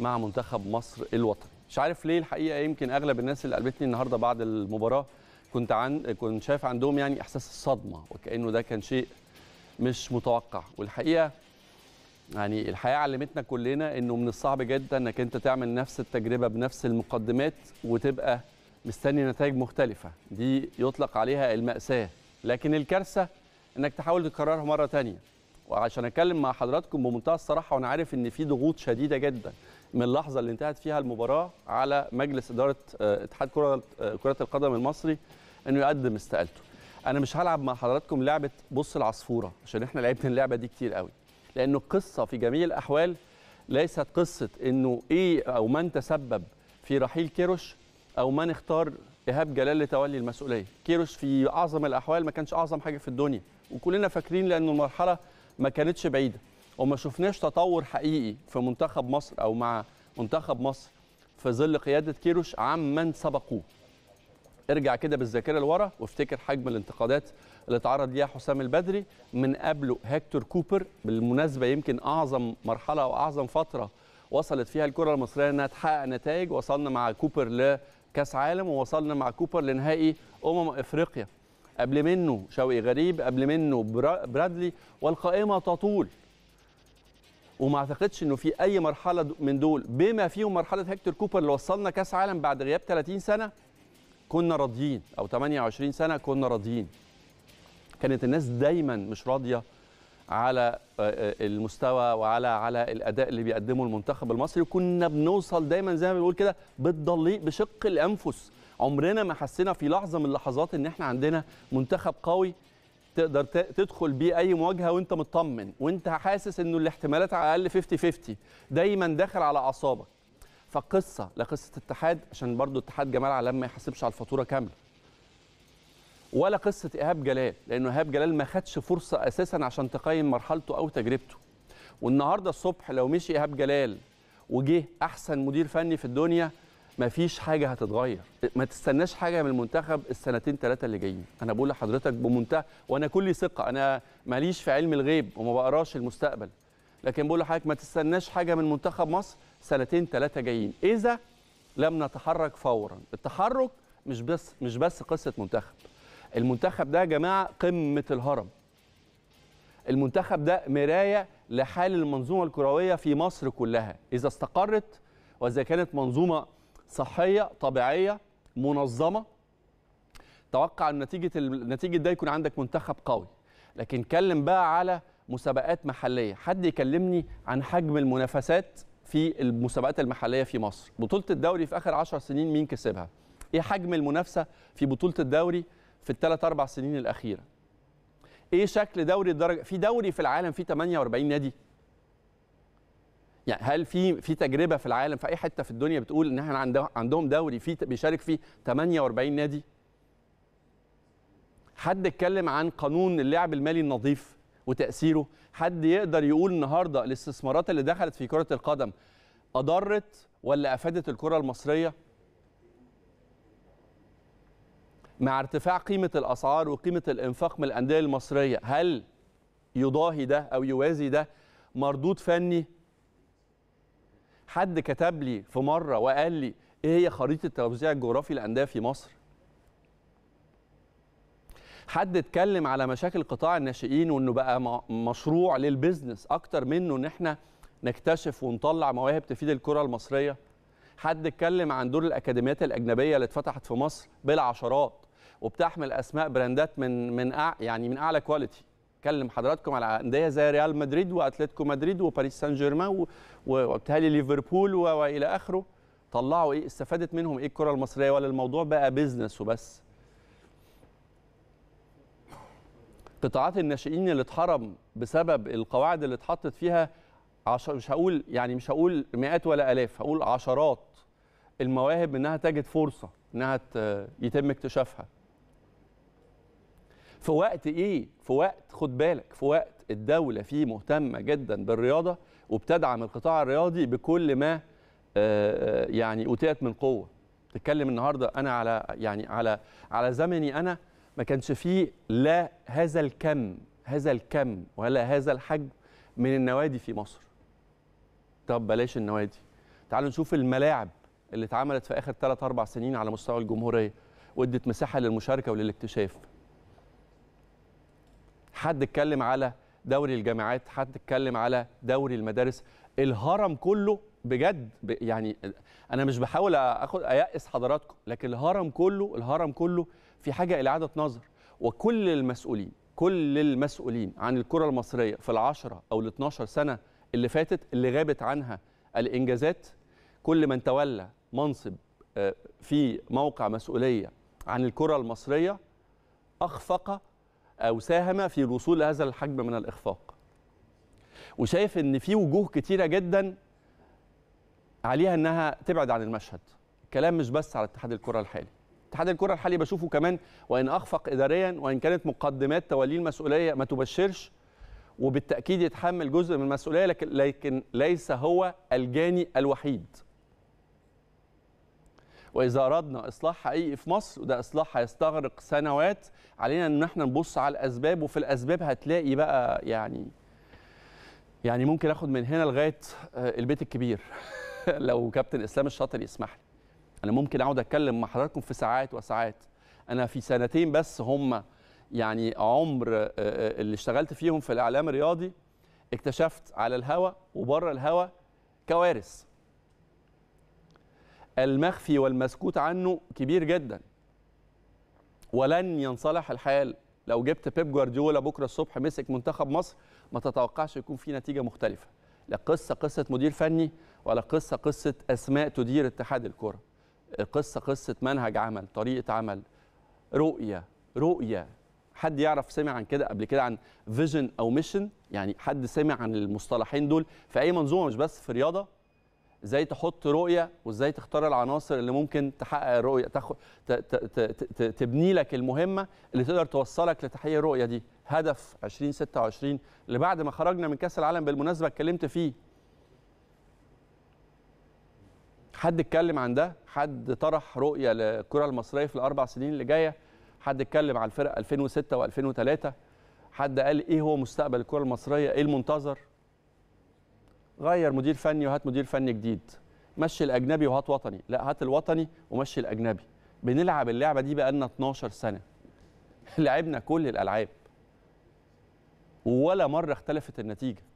مع منتخب مصر الوطني مش عارف ليه الحقيقه يمكن اغلب الناس اللي قابلتني النهارده بعد المباراه كنت عن كنت شايف عندهم يعني احساس الصدمه وكانه ده كان شيء مش متوقع والحقيقه يعني الحياه علمتنا كلنا انه من الصعب جدا انك انت تعمل نفس التجربه بنفس المقدمات وتبقى مستني نتائج مختلفه دي يطلق عليها الماساه لكن الكارثه انك تحاول تكررها مره ثانيه وعشان اتكلم مع حضراتكم بمنتهى الصراحه وانا عارف ان في ضغوط شديده جدا من اللحظه اللي انتهت فيها المباراه على مجلس اداره آه، اتحاد كره آه، كره القدم المصري انه يقدم استقالته. انا مش هلعب مع حضراتكم لعبه بص العصفوره عشان احنا لعبنا اللعبه دي كتير قوي لانه القصه في جميع الاحوال ليست قصه انه ايه او من تسبب في رحيل كيروش او من اختار ايهاب جلال لتولي المسؤوليه كيروش في اعظم الاحوال ما كانش اعظم حاجه في الدنيا وكلنا فاكرين لانه المرحله ما كانتش بعيده وما شفناش تطور حقيقي في منتخب مصر او مع منتخب مصر في ظل قياده كيروش من سبقوه ارجع كده بالذاكره لورا وافتكر حجم الانتقادات اللي تعرض ليها حسام البدري من قبله هكتور كوبر بالمناسبه يمكن اعظم مرحله او اعظم فتره وصلت فيها الكره المصريه انها تحقق نتائج وصلنا مع كوبر لكاس عالم ووصلنا مع كوبر لنهائي امم افريقيا قبل منه شوقي غريب قبل منه برادلي والقائمه تطول وما اعتقدش انه في اي مرحله من دول بما فيهم مرحله هيكتور كوبر اللي وصلنا كاس عالم بعد غياب 30 سنه كنا راضيين او 28 سنه كنا راضيين كانت الناس دايما مش راضيه على آه، آه، المستوى وعلى على الاداء اللي بيقدمه المنتخب المصري وكنا بنوصل دايما زي ما بنقول كده بتضلي بشق الانفس عمرنا ما حسينا في لحظه من اللحظات ان احنا عندنا منتخب قوي تقدر تدخل بيه اي مواجهه وانت مطمن وانت حاسس انه الاحتمالات على الاقل 50 50 دايما داخل على اعصابك فقصه لقصه اتحاد عشان برضو اتحاد جمال علام ما يحاسبش على الفاتوره كامله ولا قصه ايهاب جلال لانه ايهاب جلال ما خدش فرصه اساسا عشان تقيم مرحلته او تجربته والنهارده الصبح لو مشي ايهاب جلال وجه احسن مدير فني في الدنيا مفيش حاجه هتتغير ما تستناش حاجه من المنتخب السنتين ثلاثه اللي جايين انا بقول لحضرتك بمنتهى وانا كل ثقه انا ماليش في علم الغيب وما بقراش المستقبل لكن بقول لحضرتك ما تستناش حاجه من منتخب مصر سنتين ثلاثه جايين اذا لم نتحرك فورا التحرك مش بس مش بس قصه منتخب المنتخب ده يا جماعه قمه الهرم المنتخب ده مرايه لحال المنظومه الكرويه في مصر كلها اذا استقرت واذا كانت منظومه صحيه طبيعيه منظمه توقع أن نتيجه نتيجه ده يكون عندك منتخب قوي لكن كلم بقى على مسابقات محليه حد يكلمني عن حجم المنافسات في المسابقات المحليه في مصر بطوله الدوري في اخر 10 سنين مين كسبها ايه حجم المنافسه في بطوله الدوري في الثلاث اربع سنين الاخيره ايه شكل دوري الدرجه في دوري في العالم فيه 48 نادي يعني هل في في تجربه في العالم في اي حته في الدنيا بتقول ان احنا عندهم دوري فيه بيشارك فيه 48 نادي؟ حد اتكلم عن قانون اللعب المالي النظيف وتاثيره؟ حد يقدر يقول النهارده الاستثمارات اللي دخلت في كره القدم اضرت ولا افادت الكره المصريه؟ مع ارتفاع قيمه الاسعار وقيمه الانفاق من الانديه المصريه، هل يضاهي ده او يوازي ده مردود فني حد كتب لي في مره وقال لي ايه هي خريطه توزيع الجغرافي للانديه في مصر حد اتكلم على مشاكل قطاع الناشئين وانه بقى مشروع للبزنس اكتر منه ان احنا نكتشف ونطلع مواهب تفيد الكره المصريه حد اتكلم عن دور الاكاديميات الاجنبيه اللي اتفتحت في مصر بالعشرات وبتحمل اسماء براندات من من يعني من اعلى كواليتي اتكلم حضراتكم على انديه زي ريال مدريد واتلتيكو مدريد وباريس سان جيرمان وبالتالي ليفربول والى اخره طلعوا ايه استفادت منهم ايه الكره المصريه ولا الموضوع بقى بيزنس وبس قطاعات الناشئين اللي اتحرم بسبب القواعد اللي اتحطت فيها عشر مش هقول يعني مش هقول مئات ولا الاف هقول عشرات المواهب انها تجد فرصه انها يتم اكتشافها في وقت ايه في وقت خد بالك في وقت الدوله فيه مهتمه جدا بالرياضه وبتدعم القطاع الرياضي بكل ما آه، آه، يعني اوتيت من قوه تتكلم النهارده انا على يعني على على زمني انا ما كانش فيه لا هذا الكم هذا الكم ولا هذا الحجم من النوادي في مصر طب بلاش النوادي تعالوا نشوف الملاعب اللي اتعملت في اخر 3 4 سنين على مستوى الجمهوريه وادت مساحه للمشاركه وللاكتشاف حد اتكلم على دوري الجامعات حد اتكلم على دوري المدارس الهرم كله بجد يعني انا مش بحاول اخد ايأس حضراتكم لكن الهرم كله الهرم كله في حاجه الى اعاده نظر وكل المسؤولين كل المسؤولين عن الكره المصريه في العشرة او ال 12 سنه اللي فاتت اللي غابت عنها الانجازات كل من تولى منصب آه، في موقع مسؤوليه عن الكره المصريه اخفق او ساهم في الوصول لهذا الحجم من الاخفاق وشايف ان في وجوه كتيره جدا عليها انها تبعد عن المشهد الكلام مش بس على اتحاد الكره الحالي اتحاد الكره الحالي بشوفه كمان وان اخفق اداريا وان كانت مقدمات توليه المسؤوليه ما تبشرش وبالتاكيد يتحمل جزء من المسؤوليه لكن ليس هو الجاني الوحيد واذا اردنا اصلاح حقيقي في مصر وده اصلاح هيستغرق سنوات علينا ان احنا نبص على الاسباب وفي الاسباب هتلاقي بقى يعني يعني ممكن اخد من هنا لغايه آه، البيت الكبير لو كابتن اسلام الشاطر يسمح لي انا ممكن اقعد اتكلم مع حضراتكم في ساعات وساعات انا في سنتين بس هم يعني عمر آه، آه، اللي اشتغلت فيهم في الاعلام الرياضي اكتشفت على الهواء وبره الهواء كوارث المخفي والمسكوت عنه كبير جدا ولن ينصلح الحال لو جبت بيب جوارديولا بكره الصبح مسك منتخب مصر ما تتوقعش يكون في نتيجه مختلفه لا قصه قصه مدير فني ولا قصه قصه اسماء تدير اتحاد الكره قصه قصه منهج عمل طريقه عمل رؤيه رؤيه حد يعرف سمع عن كده قبل كده عن فيجن او ميشن يعني حد سمع عن المصطلحين دول في اي منظومه مش بس في رياضه ازاي تحط رؤيه وازاي تختار العناصر اللي ممكن تحقق الرؤيه تاخد تبني لك المهمه اللي تقدر توصلك لتحقيق الرؤيه دي هدف 2026 اللي بعد ما خرجنا من كاس العالم بالمناسبه اتكلمت فيه حد اتكلم عن ده حد طرح رؤيه للكره المصريه في الاربع سنين اللي جايه حد اتكلم عن الفرق 2006 و2003 حد قال ايه هو مستقبل الكره المصريه ايه المنتظر غير مدير فني وهات مدير فني جديد مشي الاجنبي وهات وطني لا هات الوطني ومشي الاجنبي بنلعب اللعبه دي بقالنا 12 سنه لعبنا كل الالعاب ولا مره اختلفت النتيجه